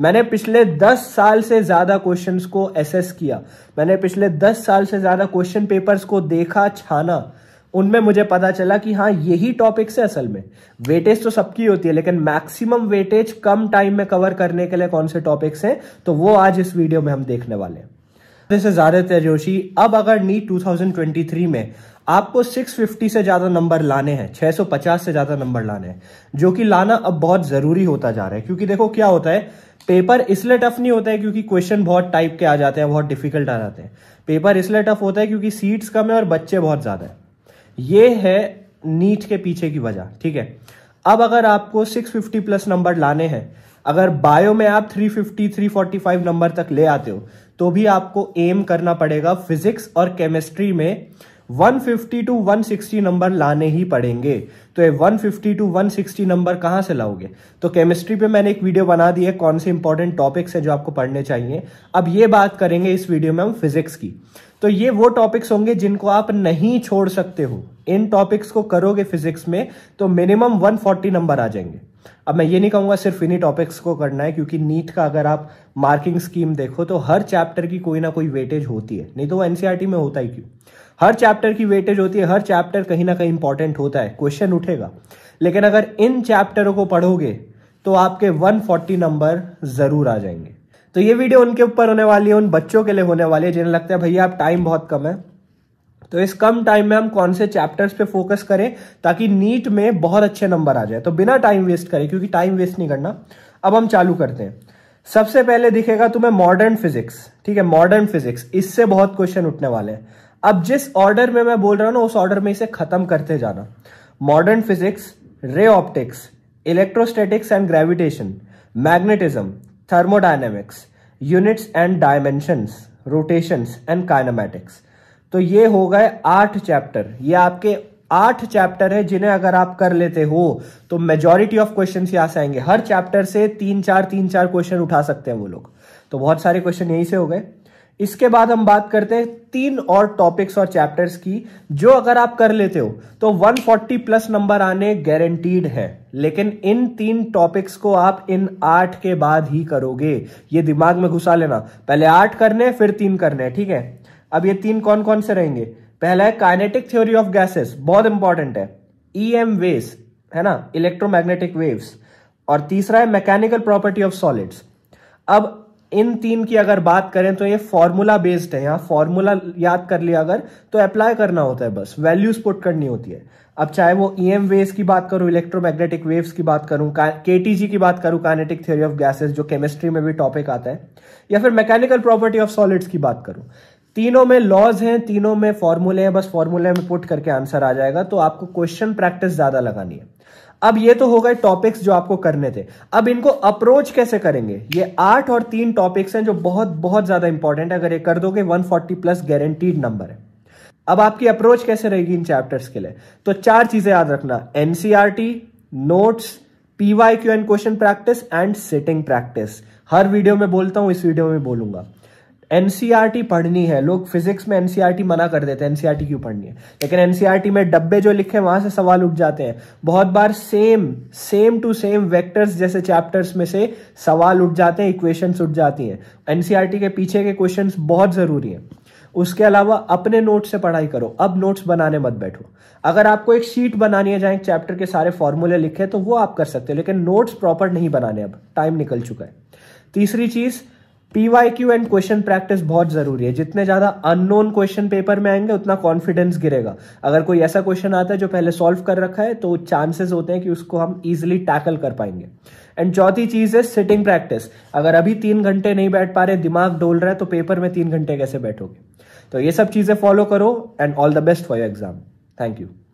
मैंने पिछले दस साल से ज़्यादा क्वेश्चंस को एसेस किया मैंने पिछले दस साल से ज़्यादा क्वेश्चन पेपर्स को देखा छाना उनमें मुझे पता चला कि हाँ यही टॉपिक्स है असल में वेटेज तो सबकी होती है लेकिन मैक्सिमम वेटेज कम टाइम में कवर करने के लिए कौन से टॉपिक्स हैं तो वो आज इस वीडियो में हम देखने वाले हैं दिस इज आदित्य जोशी अब अगर नीट 2023 में आपको 650 से ज़्यादा नंबर लाने हैं 650 से ज़्यादा नंबर लाने हैं जो कि लाना अब बहुत ज़रूरी होता जा रहा है क्योंकि देखो क्या होता है पेपर इसलिए टफ नहीं होता है क्योंकि क्वेश्चन बहुत टाइप के आ जाते हैं बहुत डिफिकल्ट आ जाते हैं पेपर इसलिए टफ होता है क्योंकि सीट्स कम है और बच्चे बहुत ज़्यादा है ये है नीट के पीछे की वजह ठीक है अब अगर आपको 650 प्लस नंबर लाने हैं अगर बायो में आप 350, 345 नंबर तक ले आते हो तो भी आपको एम करना पड़ेगा फिजिक्स और केमिस्ट्री में 150 टू 160 नंबर लाने ही पड़ेंगे तो ये 150 टू 160 नंबर कहां से लाओगे तो केमिस्ट्री पे मैंने एक वीडियो बना दी है कौन से इंपॉर्टेंट टॉपिक्स हैं जो आपको पढ़ने चाहिए अब ये बात करेंगे इस वीडियो में हम फिजिक्स की तो ये वो टॉपिक्स होंगे जिनको आप नहीं छोड़ सकते हो इन टॉपिक्स को करोगे फिजिक्स में तो मिनिमम वन नंबर आ जाएंगे अब मैं ये नहीं कहूंगा सिर्फ इन्हीं टॉपिक्स को करना है क्योंकि नीट का अगर आप मार्किंग स्कीम देखो तो हर चैप्टर की कोई ना कोई वेटेज होती है नहीं तो वो एनसीईआरटी e में होता ही क्यों हर चैप्टर की वेटेज होती है हर चैप्टर कहीं ना कहीं इंपॉर्टेंट होता है क्वेश्चन उठेगा लेकिन अगर इन चैप्टरों को पढ़ोगे तो आपके वन नंबर जरूर आ जाएंगे तो ये वीडियो उनके ऊपर होने वाली है उन बच्चों के लिए होने वाली है जिन्हें लगता है भैया आप टाइम बहुत कम है तो इस कम टाइम में हम कौन से चैप्टर्स पे फोकस करें ताकि नीट में बहुत अच्छे नंबर आ जाए तो बिना टाइम वेस्ट करें क्योंकि टाइम वेस्ट नहीं करना अब हम चालू करते हैं सबसे पहले दिखेगा तुम्हें मॉडर्न फिजिक्स ठीक है मॉडर्न फिजिक्स इससे बहुत क्वेश्चन उठने वाले हैं अब जिस ऑर्डर में मैं बोल रहा हूँ ना उस ऑर्डर में इसे खत्म करते जाना modern physics ray optics electrostatics and gravitation magnetism thermodynamics units and dimensions rotations and kinematics तो ये हो गए आठ चैप्टर ये आपके आठ चैप्टर है जिन्हें अगर आप कर लेते हो तो मेजोरिटी ऑफ क्वेश्चन यहां से आएंगे हर चैप्टर से तीन चार तीन चार क्वेश्चन उठा सकते हैं वो लोग तो बहुत सारे क्वेश्चन यहीं से हो गए इसके बाद हम बात करते हैं तीन और टॉपिक्स और चैप्टर्स की जो अगर आप कर लेते हो तो 140 प्लस नंबर आने गारंटीड है लेकिन इन तीन टॉपिक्स को आप इन आठ के बाद ही करोगे ये दिमाग में घुसा लेना पहले आठ करने फिर तीन करने ठीक है अब ये तीन कौन कौन से रहेंगे पहला है काइनेटिक थ्योरी ऑफ गैसेस बहुत इंपॉर्टेंट है ई एम वेव्स है ना इलेक्ट्रोमैग्नेटिक वेव्स और तीसरा है मैकेनिकल प्रॉपर्टी ऑफ सॉलिड्स अब इन तीन की अगर बात करें तो ये फॉर्मूला बेस्ड है यहाँ फॉर्मूला याद कर लिया अगर तो अप्लाई करना होता है बस वैल्यूज पुट करनी होती है अब चाहे वो ई एम वेव्स की बात करूं इलेक्ट्रोमैग्नेटिक वेव्स की बात करूं के टी जी की बात करूं काइनेटिक थ्योरी ऑफ गैसेस जो केमिस्ट्री में भी टॉपिक आता है या फिर मैकेनिकल प्रॉपर्टी ऑफ सॉलिड्स की बात करूं तीनों में लॉज हैं तीनों में फॉर्मूले हैं बस फॉर्मूले में पुट करके आंसर आ जाएगा तो आपको क्वेश्चन प्रैक्टिस ज्यादा लगानी है अब ये तो हो गए टॉपिक्स जो आपको करने थे अब इनको अप्रोच कैसे करेंगे ये आठ और तीन टॉपिक्स हैं जो बहुत बहुत ज्यादा इंपॉर्टेंट है अगर ये कर दोगे 140 प्लस गारंटीड नंबर है अब आपकी अप्रोच कैसे रहेगी इन चैप्टर्स के लिए तो चार चीजें याद रखना NCERT notes PY Q and question practice and sitting practice हर वीडियो में बोलता हूं इस वीडियो में बोलूंगा एनसीईआरटी e पढ़नी है लोग फिजिक्स में एनसीईआरटी e मना कर देते हैं एनसीईआरटी e क्यों पढ़नी है लेकिन एनसीईआरटी में डब्बे जो लिखे वहां से सवाल उठ जाते हैं बहुत बार same same to same vectors जैसे चैप्टर्स में से सवाल उठ जाते हैं इक्वेशंस उठ जाती हैं एनसीईआरटी के पीछे के क्वेश्चन बहुत जरूरी है उसके अलावा अपने नोट से पढ़ाई करो अब नोट्स बनाने मत बैठो अगर आपको एक शीट बनानी है जहां चैप्टर के सारे फॉर्मूले लिखे तो वो आप कर सकते हो लेकिन नोट्स प्रॉपर नहीं बनाने अब टाइम निकल चुका है तीसरी चीज़ पीवाईक्यू एंड क्वेश्चन प्रैक्टिस बहुत जरूरी है जितने ज्यादा अननोन क्वेश्चन पेपर में आएंगे उतना कॉन्फिडेंस गिरेगा अगर कोई ऐसा क्वेश्चन आता है जो पहले सॉल्व कर रखा है तो चांसेस होते हैं कि उसको हम इजिली टैकल कर पाएंगे एंड चौथी चीज है सिटिंग प्रैक्टिस अगर अभी तीन घंटे नहीं बैठ पा रहे दिमाग डोल रहा है तो पेपर में तीन घंटे कैसे बैठोगे तो ये सब चीजें फॉलो करो and all the best for your exam thank you